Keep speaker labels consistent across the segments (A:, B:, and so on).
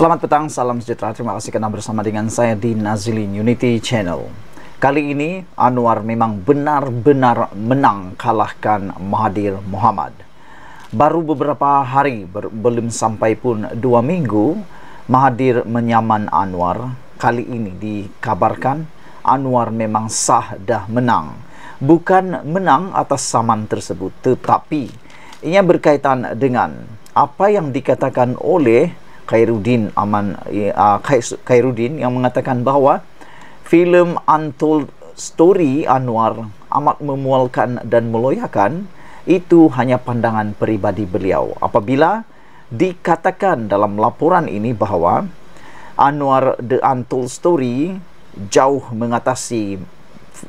A: Selamat petang, salam sejahtera. Terima kasih kerana bersama dengan saya di Nazilin Unity Channel. Kali ini Anwar memang benar-benar menang kalahkan Mahathir Mohamad. Baru beberapa hari ber- belum sampai pun dua minggu Mahathir menyaman Anwar. Kali ini dikabarkan Anwar memang sah dah menang. Bukan menang atas saman tersebut, tetapi ia berkaitan dengan apa yang dikatakan oleh Khairuddin Aman uh, Khairuddin yang mengatakan bahawa filem untold story Anwar amat memualkan dan meloyakan itu hanya pandangan peribadi beliau apabila dikatakan dalam laporan ini bahawa Anwar the untold story jauh mengatasi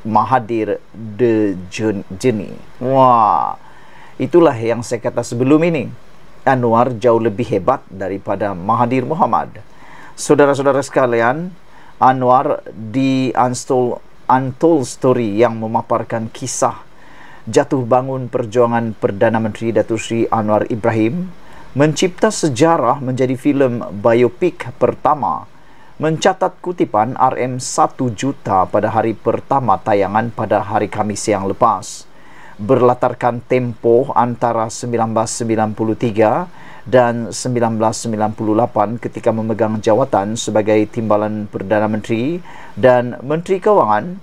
A: Mahadir the Jenny. Wah. Itulah yang saya kata sebelum ini. Anwar jauh lebih hebat daripada Mahathir Muhammad. Saudara-saudara sekalian, Anwar di Untold, Untold Story yang memaparkan kisah jatuh bangun perjuangan Perdana Menteri Datuk Seri Anwar Ibrahim mencipta sejarah menjadi filem biopik pertama mencatat kutipan RM1 juta pada hari pertama tayangan pada hari Kamis yang lepas berlatarkan tempoh antara 1993 dan 1998 ketika memegang jawatan sebagai timbalan Perdana Menteri dan Menteri Kewangan,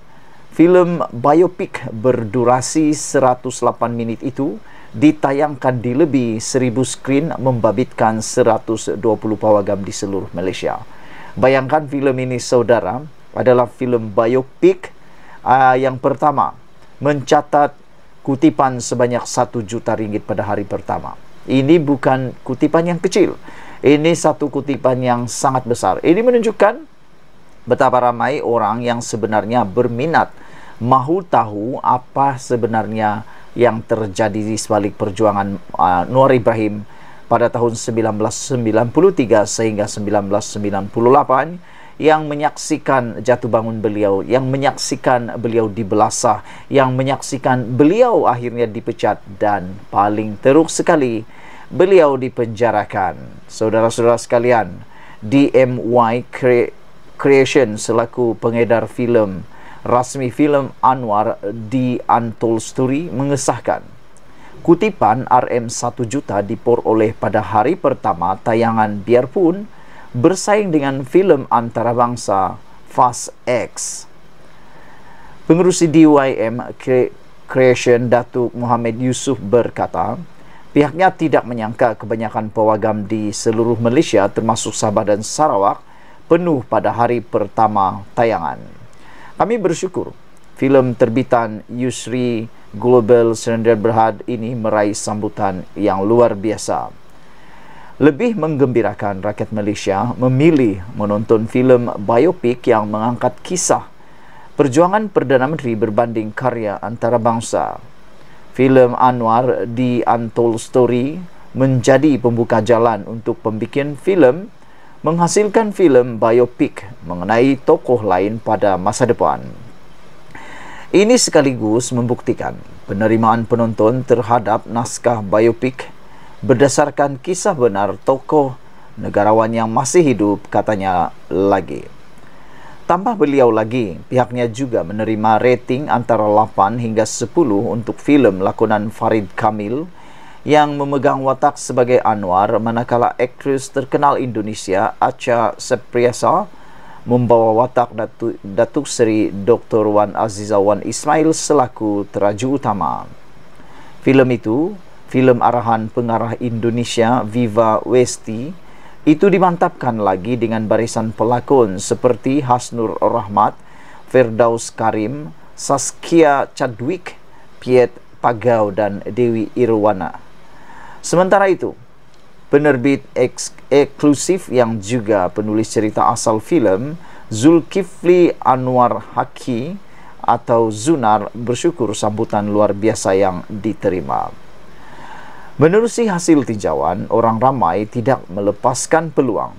A: filem biopik berdurasi 108 minit itu ditayangkan di lebih 1000 skrin membabitkan 120 pawagam di seluruh Malaysia. Bayangkan filem ini saudara adalah filem biopik uh, yang pertama mencatat kutipan sebanyak 1 juta ringgit pada hari pertama. Ini bukan kutipan yang kecil. Ini satu kutipan yang sangat besar. Ini menunjukkan betapa ramai orang yang sebenarnya berminat mahu tahu apa sebenarnya yang terjadi di sebalik perjuangan uh, Nur Ibrahim pada tahun 1993 sehingga 1998 yang menyaksikan jatuh bangun beliau, yang menyaksikan beliau dibelasah, yang menyaksikan beliau akhirnya dipecat dan paling teruk sekali beliau dipenjarakan. Saudara-saudara sekalian, DMY Cre- Creation selaku pengedar filem rasmi filem Anwar di Antol Story mengesahkan kutipan RM1 juta dipor oleh pada hari pertama tayangan biarpun bersaing dengan filem antarabangsa Fast X. Pengurusi DYM Creation Datuk Muhammad Yusuf berkata, pihaknya tidak menyangka kebanyakan pawagam di seluruh Malaysia termasuk Sabah dan Sarawak penuh pada hari pertama tayangan. Kami bersyukur filem terbitan Yusri Global Serendir Berhad ini meraih sambutan yang luar biasa lebih menggembirakan rakyat Malaysia memilih menonton filem biopik yang mengangkat kisah perjuangan Perdana Menteri berbanding karya antarabangsa. Filem Anwar di Untold Story menjadi pembuka jalan untuk pembikin filem menghasilkan filem biopik mengenai tokoh lain pada masa depan. Ini sekaligus membuktikan penerimaan penonton terhadap naskah biopik Berdasarkan kisah benar tokoh negarawan yang masih hidup katanya lagi. Tambah beliau lagi, pihaknya juga menerima rating antara 8 hingga 10 untuk filem lakonan Farid Kamil yang memegang watak sebagai Anwar manakala aktris terkenal Indonesia Acha Sepriasa membawa watak Datuk, Datuk Seri Dr. Wan Wan Ismail selaku teraju utama. Filem itu filem arahan pengarah Indonesia Viva Westi itu dimantapkan lagi dengan barisan pelakon seperti Hasnur Rahmat, Firdaus Karim, Saskia Chadwick, Piet Pagau dan Dewi Irwana. Sementara itu, penerbit eks eksklusif yang juga penulis cerita asal filem, Zulkifli Anwar Haki atau Zunar bersyukur sambutan luar biasa yang diterima. Menerusi hasil tinjauan, orang ramai tidak melepaskan peluang.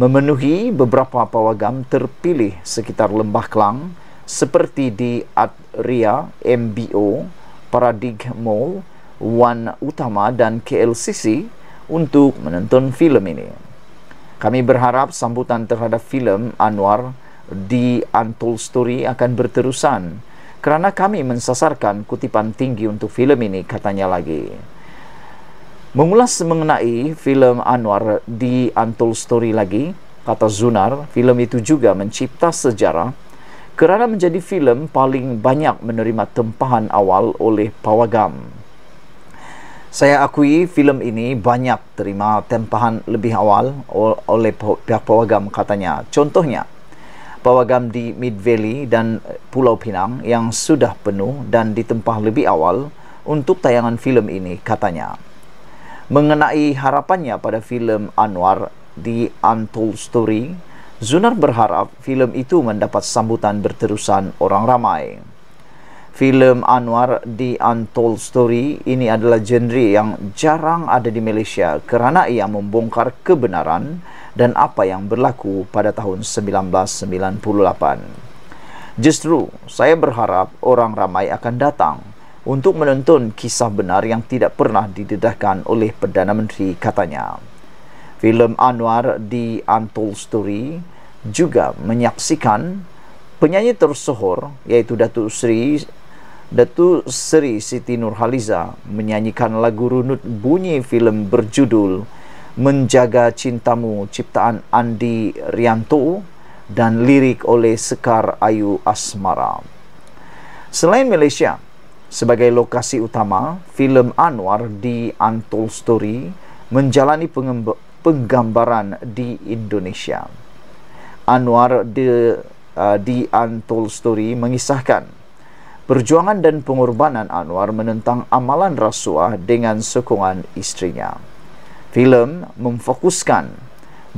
A: Memenuhi beberapa pawagam terpilih sekitar Lembah Kelang seperti di Adria, MBO, Paradigm Mall, One Utama dan KLCC untuk menonton filem ini. Kami berharap sambutan terhadap filem Anwar di Untold Story akan berterusan kerana kami mensasarkan kutipan tinggi untuk filem ini katanya lagi mengulas mengenai filem Anwar di Antul Story lagi kata Zunar filem itu juga mencipta sejarah kerana menjadi filem paling banyak menerima tempahan awal oleh Pawagam saya akui filem ini banyak terima tempahan lebih awal oleh pihak Pawagam katanya contohnya Pawagam di Mid Valley dan Pulau Pinang yang sudah penuh dan ditempah lebih awal untuk tayangan filem ini katanya mengenai harapannya pada filem Anwar di Untold Story, Zunar berharap filem itu mendapat sambutan berterusan orang ramai. Filem Anwar di Untold Story ini adalah genre yang jarang ada di Malaysia kerana ia membongkar kebenaran dan apa yang berlaku pada tahun 1998. Justru saya berharap orang ramai akan datang untuk menonton kisah benar yang tidak pernah didedahkan oleh Perdana Menteri katanya. Filem Anwar di Untold Story juga menyaksikan penyanyi tersohor yaitu Datuk Seri Datu Seri Siti Nurhaliza menyanyikan lagu runut bunyi filem berjudul Menjaga Cintamu ciptaan Andi Rianto dan lirik oleh Sekar Ayu Asmara. Selain Malaysia, sebagai lokasi utama filem Anwar di Antol Story menjalani penggambaran di Indonesia. Anwar di di Antol Story mengisahkan perjuangan dan pengorbanan Anwar menentang amalan rasuah dengan sokongan istrinya. Filem memfokuskan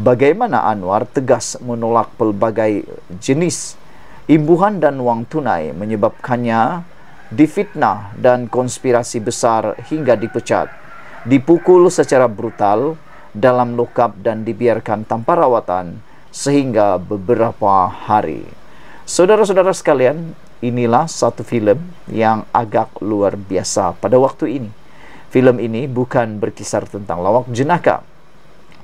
A: bagaimana Anwar tegas menolak pelbagai jenis imbuhan dan wang tunai menyebabkannya difitnah dan konspirasi besar hingga dipecat, dipukul secara brutal dalam lokap dan dibiarkan tanpa rawatan sehingga beberapa hari. Saudara-saudara sekalian, inilah satu filem yang agak luar biasa pada waktu ini. Filem ini bukan berkisar tentang lawak jenaka,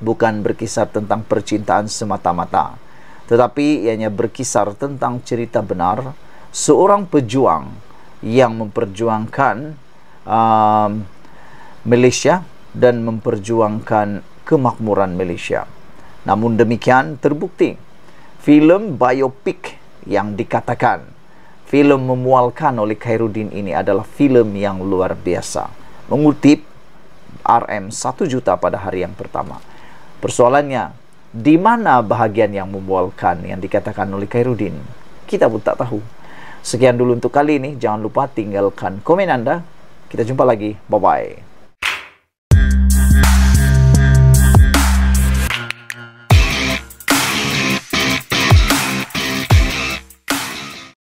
A: bukan berkisar tentang percintaan semata-mata, tetapi ianya berkisar tentang cerita benar seorang pejuang yang memperjuangkan um, Malaysia dan memperjuangkan kemakmuran Malaysia. Namun demikian terbukti filem biopik yang dikatakan filem memualkan oleh Khairuddin ini adalah filem yang luar biasa. Mengutip RM1 juta pada hari yang pertama. Persoalannya, di mana bahagian yang memualkan yang dikatakan oleh Khairuddin? Kita pun tak tahu. Sekian dulu untuk kali ini. Jangan lupa tinggalkan komen Anda. Kita jumpa lagi. Bye-bye.